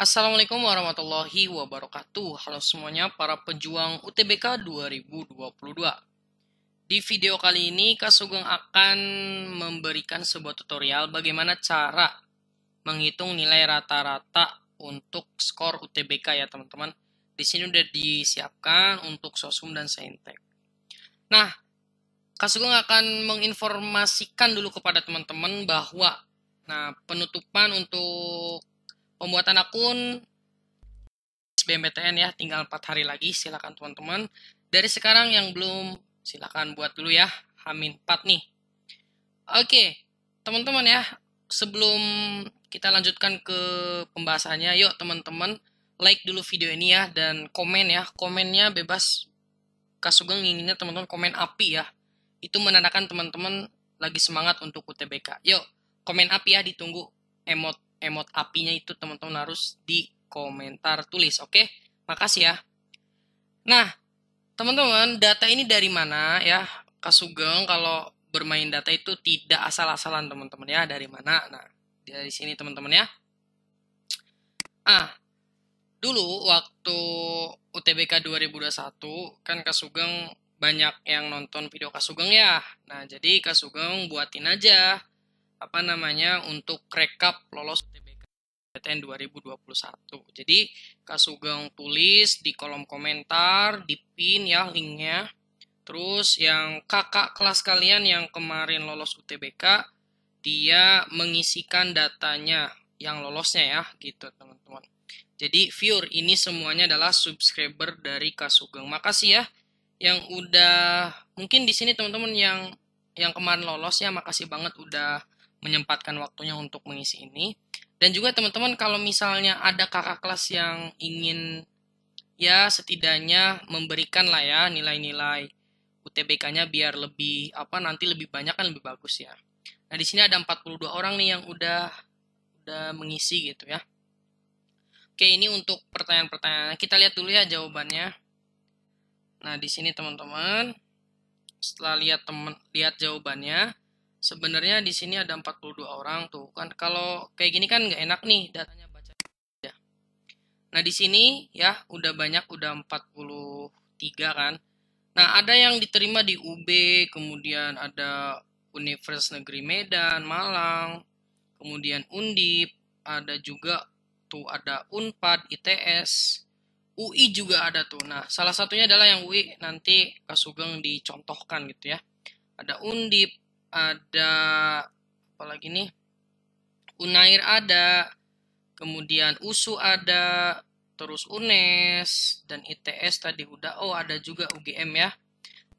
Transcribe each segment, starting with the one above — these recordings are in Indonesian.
Assalamualaikum warahmatullahi wabarakatuh. Halo semuanya para pejuang UTBK 2022. Di video kali ini Kak Sugeng akan memberikan sebuah tutorial bagaimana cara menghitung nilai rata-rata untuk skor UTBK ya teman-teman. Di sini udah disiapkan untuk sosum dan saintek. Nah, Kak Sugeng akan menginformasikan dulu kepada teman-teman bahwa Nah, penutupan untuk Pembuatan akun SBMPTN ya, tinggal 4 hari lagi, silakan teman-teman. Dari sekarang yang belum, silakan buat dulu ya, Amin 4 nih. Oke, teman-teman ya, sebelum kita lanjutkan ke pembahasannya, yuk teman-teman like dulu video ini ya, dan komen ya, komennya bebas. Kasugeng inginnya teman-teman komen api ya, itu menandakan teman-teman lagi semangat untuk UTBK. Yuk, komen api ya, ditunggu emot emot apinya itu teman-teman harus di komentar tulis, oke? Okay? Makasih ya. Nah, teman-teman, data ini dari mana ya? Kasugeng kalau bermain data itu tidak asal-asalan teman-teman ya, dari mana? Nah, dari sini teman-teman ya. Ah, dulu waktu UTBK 2021 kan Kasugeng banyak yang nonton video Kasugeng ya. Nah, jadi Kasugeng buatin aja apa namanya untuk rekap lolos UTBK PTN 2021. Jadi Kak Sugeng tulis di kolom komentar, di pin ya linknya. Terus yang kakak kelas kalian yang kemarin lolos UTBK, dia mengisikan datanya yang lolosnya ya gitu teman-teman. Jadi viewer ini semuanya adalah subscriber dari Kak Sugeng. Makasih ya yang udah mungkin di sini teman-teman yang yang kemarin lolos ya makasih banget udah menyempatkan waktunya untuk mengisi ini. Dan juga teman-teman kalau misalnya ada kakak kelas yang ingin ya setidaknya memberikan lah ya nilai-nilai UTBK-nya biar lebih apa nanti lebih banyak kan lebih bagus ya. Nah, di sini ada 42 orang nih yang udah udah mengisi gitu ya. Oke, ini untuk pertanyaan-pertanyaan. Kita lihat dulu ya jawabannya. Nah, di sini teman-teman setelah lihat teman lihat jawabannya sebenarnya di sini ada 42 orang tuh kan kalau kayak gini kan nggak enak nih datanya baca ya. Nah di sini ya udah banyak udah 43 kan. Nah ada yang diterima di UB, kemudian ada Universitas Negeri Medan, Malang, kemudian Undip, ada juga tuh ada Unpad, ITS, UI juga ada tuh. Nah salah satunya adalah yang UI nanti Kasugeng dicontohkan gitu ya. Ada Undip, ada apa lagi nih Unair ada kemudian USU ada terus UNES dan ITS tadi udah oh ada juga UGM ya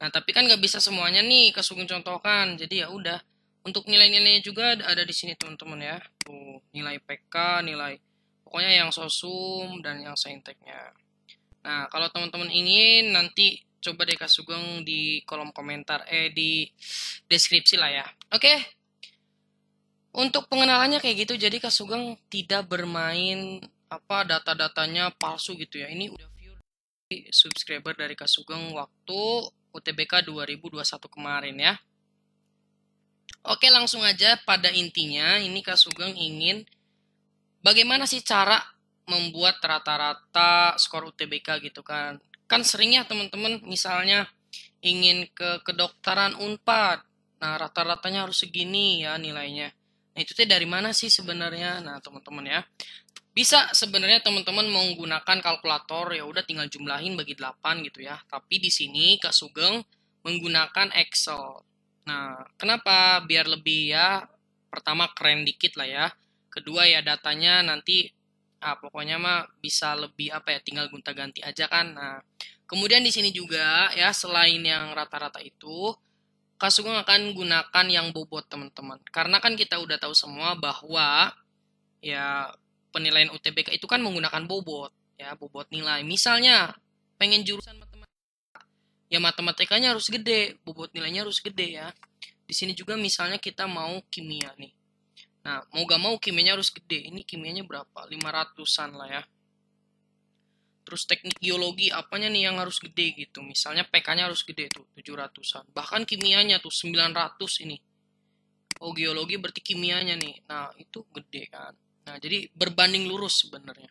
nah tapi kan nggak bisa semuanya nih kesungguh contohkan jadi ya udah untuk nilai-nilainya juga ada di sini teman-teman ya tuh nilai PK nilai pokoknya yang sosum dan yang sainteknya nah kalau teman-teman ingin nanti coba deh Kak Sugeng di kolom komentar eh di deskripsi lah ya. Oke. Okay. Untuk pengenalannya kayak gitu jadi Kak tidak bermain apa data-datanya palsu gitu ya. Ini udah view subscriber dari Kak waktu UTBK 2021 kemarin ya. Oke, langsung aja pada intinya ini Kak ingin bagaimana sih cara membuat rata-rata skor UTBK gitu kan. Kan seringnya teman-teman misalnya ingin ke kedokteran Unpad. Nah, rata-ratanya harus segini ya nilainya. Nah, itu teh dari mana sih sebenarnya? Nah, teman-teman ya. Bisa sebenarnya teman-teman menggunakan kalkulator ya udah tinggal jumlahin bagi 8 gitu ya. Tapi di sini Kak Sugeng menggunakan Excel. Nah, kenapa? Biar lebih ya pertama keren dikit lah ya. Kedua ya datanya nanti ah pokoknya mah bisa lebih apa ya tinggal gonta ganti aja kan nah kemudian di sini juga ya selain yang rata-rata itu Kasugeng akan gunakan yang bobot teman-teman karena kan kita udah tahu semua bahwa ya penilaian UTBK itu kan menggunakan bobot ya bobot nilai misalnya pengen jurusan matematika ya matematikanya harus gede bobot nilainya harus gede ya di sini juga misalnya kita mau kimia nih Nah, mau gak mau kimianya harus gede. Ini kimianya berapa? 500-an lah ya. Terus teknik geologi apanya nih yang harus gede gitu. Misalnya PK-nya harus gede tuh, 700-an. Bahkan kimianya tuh 900 ini. Oh, geologi berarti kimianya nih. Nah, itu gede kan. Nah, jadi berbanding lurus sebenarnya.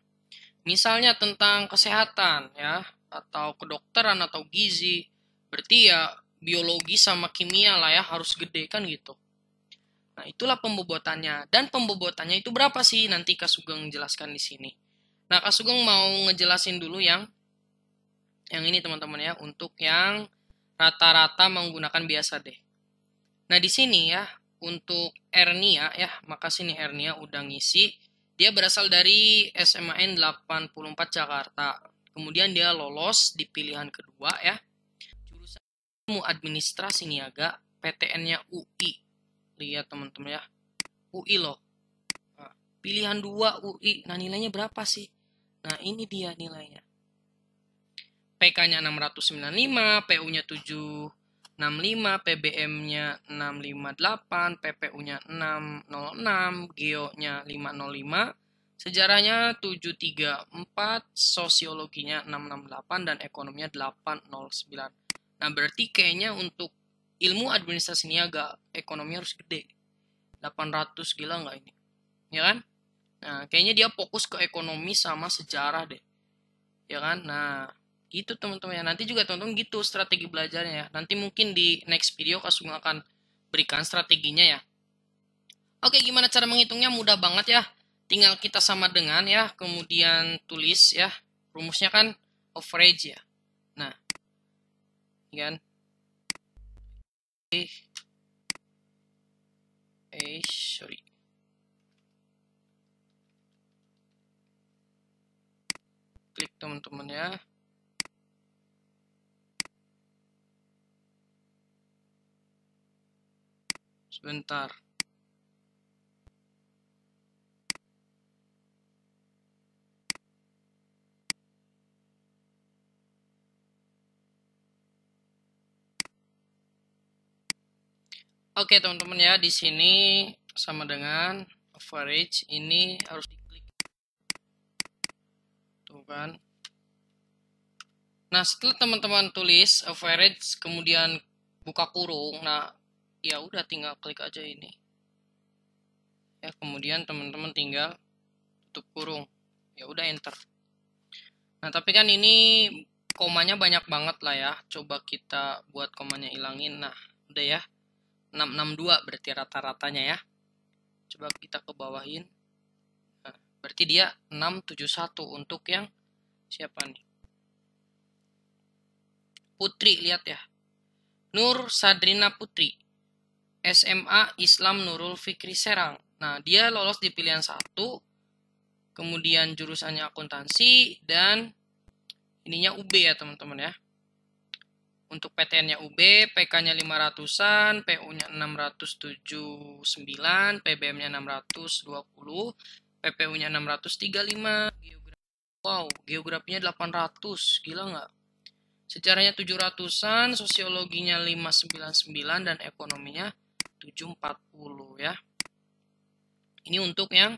Misalnya tentang kesehatan ya, atau kedokteran atau gizi, berarti ya biologi sama kimia lah ya harus gede kan gitu. Nah, itulah pembobotannya. Dan pembobotannya itu berapa sih? Nanti Kak Sugeng jelaskan di sini. Nah, Kak Sugeng mau ngejelasin dulu yang yang ini teman-teman ya, untuk yang rata-rata menggunakan biasa deh. Nah, di sini ya, untuk Ernia ya, makasih nih Ernia udah ngisi. Dia berasal dari SMAN 84 Jakarta. Kemudian dia lolos di pilihan kedua ya. Jurusan Ilmu Administrasi Niaga, PTN-nya UI lihat ya, teman-teman ya UI loh nah, pilihan dua UI nah nilainya berapa sih nah ini dia nilainya PK-nya 695, PU-nya 765, PBM-nya 658, PPU-nya 606, GEO-nya 505, sejarahnya 734, sosiologinya 668, dan ekonominya 809. Nah, berarti kayaknya untuk ilmu administrasi niaga ekonomi harus gede 800 gila nggak ini ya kan nah kayaknya dia fokus ke ekonomi sama sejarah deh ya kan nah gitu teman-teman ya nanti juga teman-teman gitu strategi belajarnya ya nanti mungkin di next video Kasung akan berikan strateginya ya oke gimana cara menghitungnya mudah banget ya tinggal kita sama dengan ya kemudian tulis ya rumusnya kan average ya nah ya kan Eh, eh, sorry. Klik teman teman-teman ya. Sebentar. Oke teman-teman ya, di sini sama dengan average ini harus diklik. Tuh kan. Nah, setelah teman-teman tulis eh, average kemudian buka kurung, nah ya udah tinggal klik aja ini. Ya, kemudian teman-teman tinggal tutup kurung. Ya udah enter. Nah, tapi kan ini komanya banyak banget lah ya. Coba kita buat komanya ilangin. Nah, udah ya. 662 berarti rata-ratanya ya. Coba kita bawahin. Nah, berarti dia 671 untuk yang siapa nih? Putri, lihat ya. Nur Sadrina Putri. SMA Islam Nurul Fikri Serang. Nah, dia lolos di pilihan 1, kemudian jurusannya akuntansi, dan ininya UB ya teman-teman ya. Untuk PTN-nya UB, PK-nya 500-an, PU-nya 679, PBM-nya 620, PPU-nya 635, geografi, wow, geografinya 800, gila nggak? Sejarahnya 700-an, sosiologinya 599, dan ekonominya 740 ya. Ini untuk yang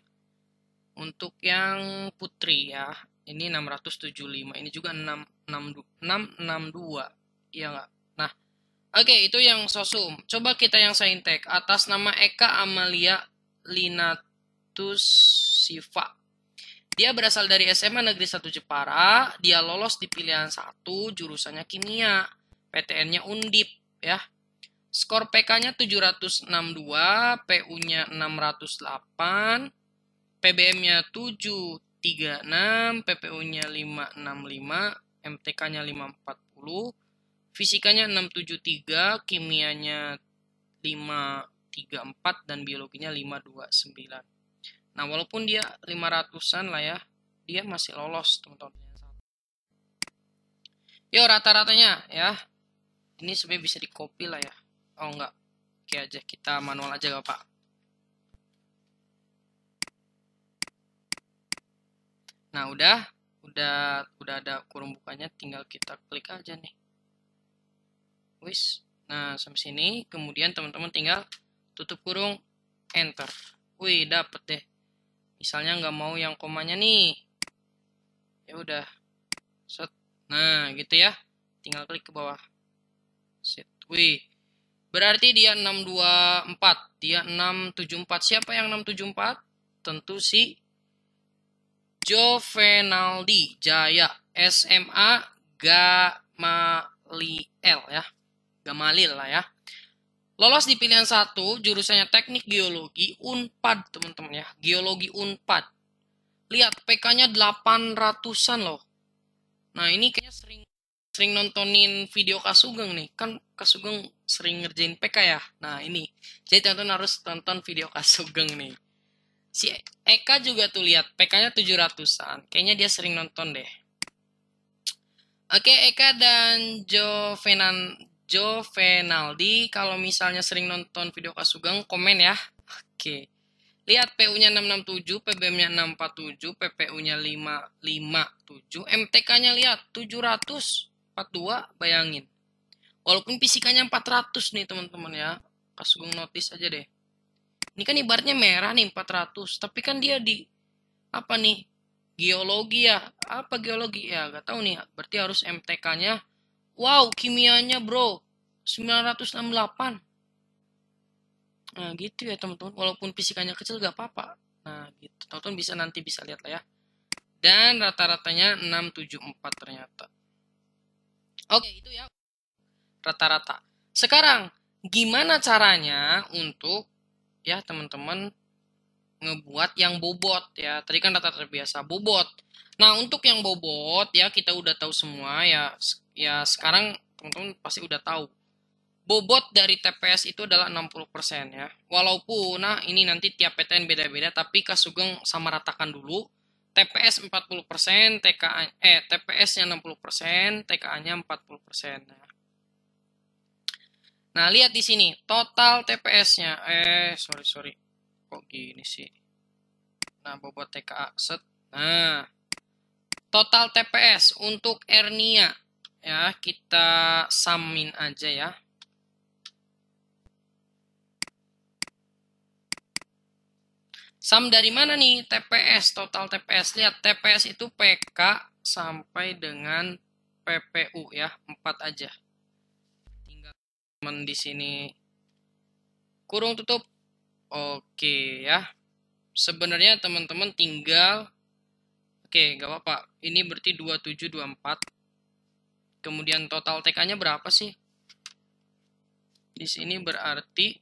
untuk yang putri ya. Ini 675, ini juga 6, 6, 662. Iya hmm. nggak? Nah, oke okay, itu yang sosum. Coba kita yang saintek. Atas nama Eka Amalia Linatus Siva. Dia berasal dari SMA Negeri 1 Jepara. Dia lolos di pilihan satu jurusannya kimia. PTN-nya Undip ya. Skor PK-nya 762, PU-nya 608, PBM-nya 736, PPU-nya 565, MTK-nya 540, Fisikanya 673, kimianya 534 dan biologinya 529. Nah, walaupun dia 500-an lah ya, dia masih lolos, teman-teman. Yo, rata-ratanya ya. Ini sebenarnya bisa di-copy lah ya. Oh, enggak. Oke aja, kita manual aja, Pak. Nah, udah, udah udah ada kurung bukanya tinggal kita klik aja nih. Wis. Nah, sampai sini. Kemudian teman-teman tinggal tutup kurung, enter. Wih, dapet deh. Misalnya nggak mau yang komanya nih. Ya udah. Set. Nah, gitu ya. Tinggal klik ke bawah. Set. Wih. Berarti dia 624. Dia 674. Siapa yang 674? Tentu si Jovenaldi Jaya SMA Gamaliel ya. Gamalil lah ya. Lolos di pilihan satu, jurusannya teknik geologi UNPAD, teman-teman ya. Geologi UNPAD. Lihat, PK-nya 800-an loh. Nah, ini kayaknya sering sering nontonin video Kasugeng nih. Kan Kasugeng sering ngerjain PK ya. Nah, ini. Jadi teman harus tonton video Kasugeng nih. Si Eka juga tuh lihat, PK-nya 700-an. Kayaknya dia sering nonton deh. Oke, Eka dan Jovenan Jovenaldi kalau misalnya sering nonton video Kak Sugeng, komen ya. Oke. Lihat PU-nya 667, PBM-nya 647, PPU-nya 557, MTK-nya lihat 742, bayangin. Walaupun fisikanya 400 nih teman-teman ya. Kak Sugeng notice aja deh. Ini kan ibaratnya merah nih 400, tapi kan dia di apa nih? Geologi ya. Apa geologi ya? Gak tau nih. Berarti harus MTK-nya Wow, kimianya bro. 968. Nah, gitu ya teman-teman. Walaupun fisikanya kecil gak apa-apa. Nah, gitu. Teman-teman bisa nanti bisa lihat lah ya. Dan rata-ratanya 674 ternyata. Oke, itu ya. Rata-rata. Sekarang, gimana caranya untuk ya teman-teman ngebuat yang bobot ya. Tadi kan data terbiasa bobot. Nah, untuk yang bobot ya kita udah tahu semua ya ya sekarang teman-teman pasti udah tahu. Bobot dari TPS itu adalah 60% ya. Walaupun nah ini nanti tiap PTN beda-beda tapi Kasugeng sama ratakan dulu. TPS 40%, TKA eh TPS-nya 60%, TKA-nya 40%. ya. nah, lihat di sini total TPS-nya eh sorry sorry kok hmm. gini sih nah bobot TKA set nah total TPS untuk ernia ya kita samin aja ya sam dari mana nih? TPS, total TPS. Lihat, TPS itu PK sampai dengan PPU ya, empat aja. Tinggal teman di sini. Kurung tutup Oke ya. Sebenarnya teman-teman tinggal Oke, gak apa-apa. Ini berarti 2724. Kemudian total TK-nya berapa sih? Di sini berarti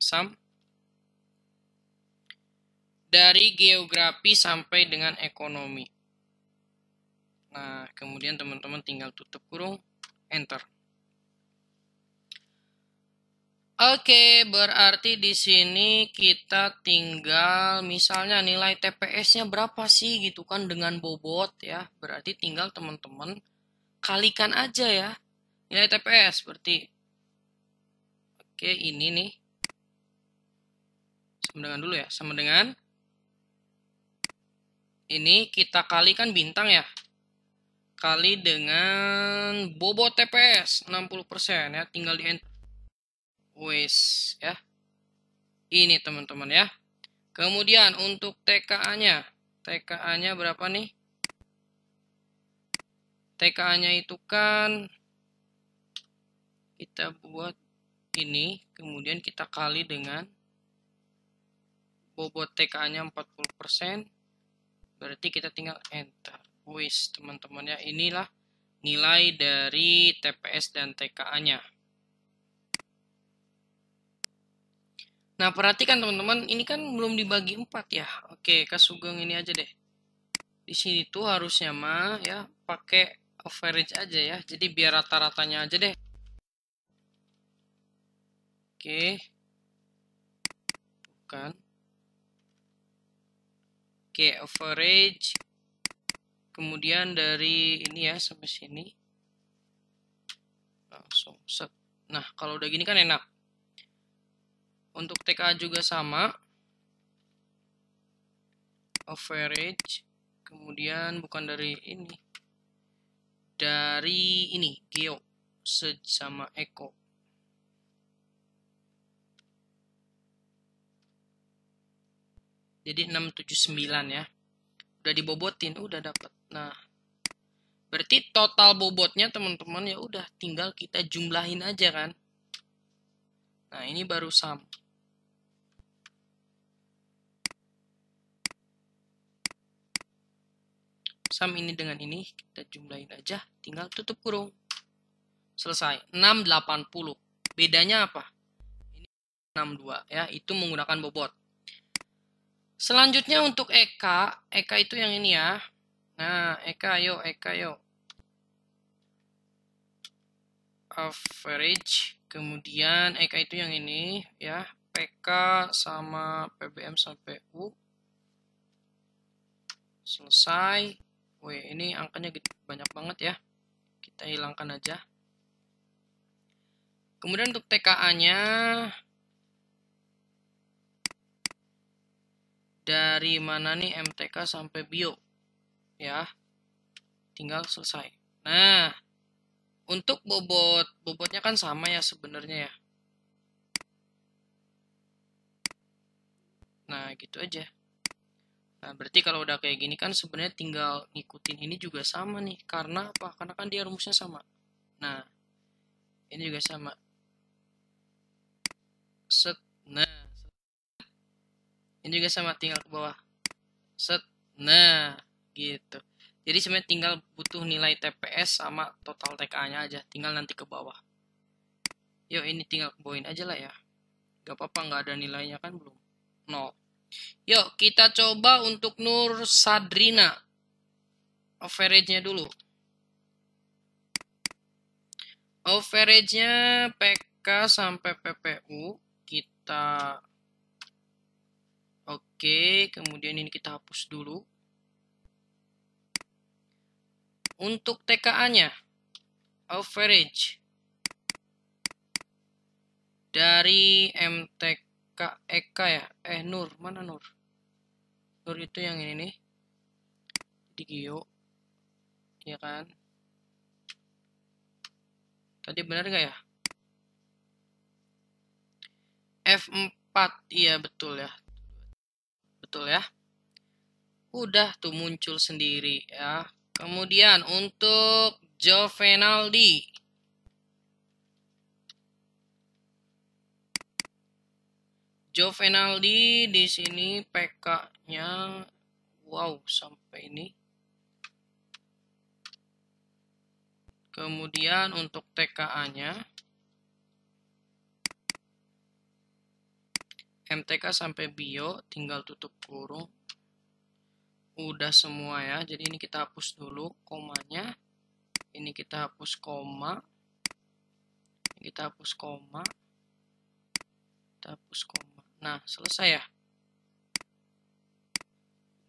samp dari geografi sampai dengan ekonomi. Nah, kemudian teman-teman tinggal tutup kurung, enter. Oke, berarti di sini kita tinggal misalnya nilai TPS-nya berapa sih gitu kan dengan bobot ya. Berarti tinggal teman-teman kalikan aja ya nilai TPS berarti. Oke, ini nih. Sama dengan dulu ya, sama dengan ini kita kalikan bintang ya. Kali dengan bobot TPS 60% ya, tinggal di enter wis ya. Ini teman-teman ya. Kemudian untuk TKA-nya, TKA-nya berapa nih? TKA-nya itu kan kita buat ini, kemudian kita kali dengan bobot TKA-nya 40%, berarti kita tinggal enter. Wis, teman-teman ya, inilah nilai dari TPS dan TKA-nya. Nah, perhatikan teman-teman, ini kan belum dibagi empat ya. Oke, Kasugeng ini aja deh. Di sini tuh harusnya mah ya pakai average aja ya. Jadi biar rata-ratanya aja deh. Oke. Bukan. Oke, average. Kemudian dari ini ya sampai sini. Langsung set. Nah, kalau udah gini kan enak untuk TKA juga sama. Average. Kemudian bukan dari ini. Dari ini, Geo. sama Eko. Jadi 679 ya. Udah dibobotin, udah dapet. Nah, Berarti total bobotnya teman-teman ya udah tinggal kita jumlahin aja kan. Nah, ini baru sampai Sum ini dengan ini, kita jumlahin aja, tinggal tutup kurung. Selesai. 680. Bedanya apa? Ini 62 ya, itu menggunakan bobot. Selanjutnya untuk Eka, Eka itu yang ini ya. Nah, Eka yo, Eka yo. Average, kemudian Eka itu yang ini ya, PK sama PBM sampai U. Selesai. Wih, ini angkanya banyak banget ya. Kita hilangkan aja. Kemudian untuk TKA-nya dari mana nih MTK sampai bio ya. Tinggal selesai. Nah, untuk bobot, bobotnya kan sama ya sebenarnya ya. Nah, gitu aja. Nah, berarti kalau udah kayak gini kan sebenarnya tinggal ngikutin ini juga sama nih. Karena apa? Karena kan dia rumusnya sama. Nah, ini juga sama. Set. Nah, ini juga sama tinggal ke bawah. Set. Nah, gitu. Jadi sebenarnya tinggal butuh nilai TPS sama total TKA-nya aja. Tinggal nanti ke bawah. Yuk, ini tinggal ke bawahin aja lah ya. Gak apa-apa, nggak ada nilainya kan belum. Nol. Yuk, kita coba untuk Nur Sadrina. Average-nya dulu. Average-nya PK sampai PPU. Kita... Oke, kemudian ini kita hapus dulu. Untuk TKA-nya, average dari MTK Eka Eka ya eh Nur mana Nur Nur itu yang ini nih di Gio ya kan tadi benar gak ya F4 iya betul ya betul ya udah tuh muncul sendiri ya kemudian untuk Jovenaldi. Jovenaldi di sini PK-nya wow sampai ini. Kemudian untuk TKA-nya MTK sampai bio tinggal tutup kurung. Udah semua ya. Jadi ini kita hapus dulu komanya. Ini kita hapus koma. Ini kita hapus koma. Kita hapus koma Nah, selesai ya.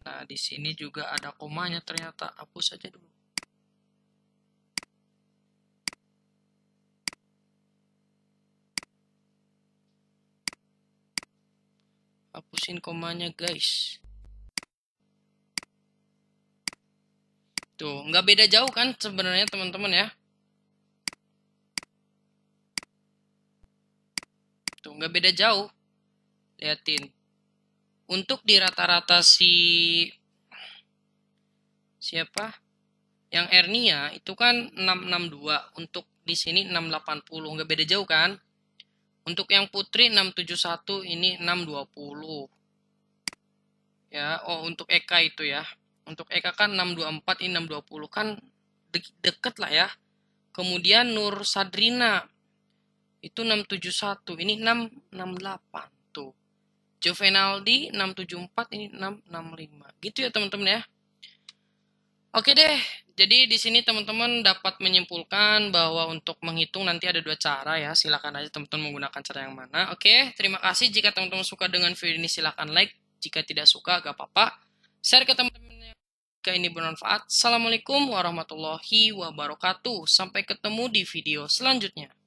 Nah, di sini juga ada komanya ternyata. Hapus saja dulu. Hapusin komanya, guys. Tuh, nggak beda jauh kan sebenarnya teman-teman ya. Tuh, nggak beda jauh liatin untuk di rata-rata si siapa yang Ernia itu kan 662 untuk di sini 680 nggak beda jauh kan untuk yang putri 671 ini 620 ya oh untuk Eka itu ya untuk Eka kan 624 ini 620 kan de deket lah ya kemudian Nur Sadrina itu 671 ini 668 Jovenaldi 674 ini 665. Gitu ya teman-teman ya. Oke deh, jadi di sini teman-teman dapat menyimpulkan bahwa untuk menghitung nanti ada dua cara ya. Silakan aja teman-teman menggunakan cara yang mana. Oke, terima kasih jika teman-teman suka dengan video ini silakan like. Jika tidak suka gak apa-apa. Share ke teman-teman jika ini bermanfaat. Assalamualaikum warahmatullahi wabarakatuh. Sampai ketemu di video selanjutnya.